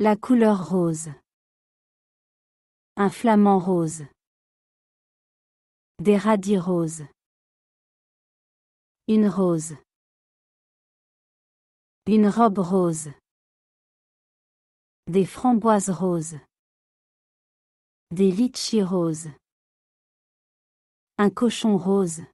La couleur rose. Un flamand rose. Des radis roses. Une rose. Une robe rose. Des framboises roses. Des litchis roses. Un cochon rose.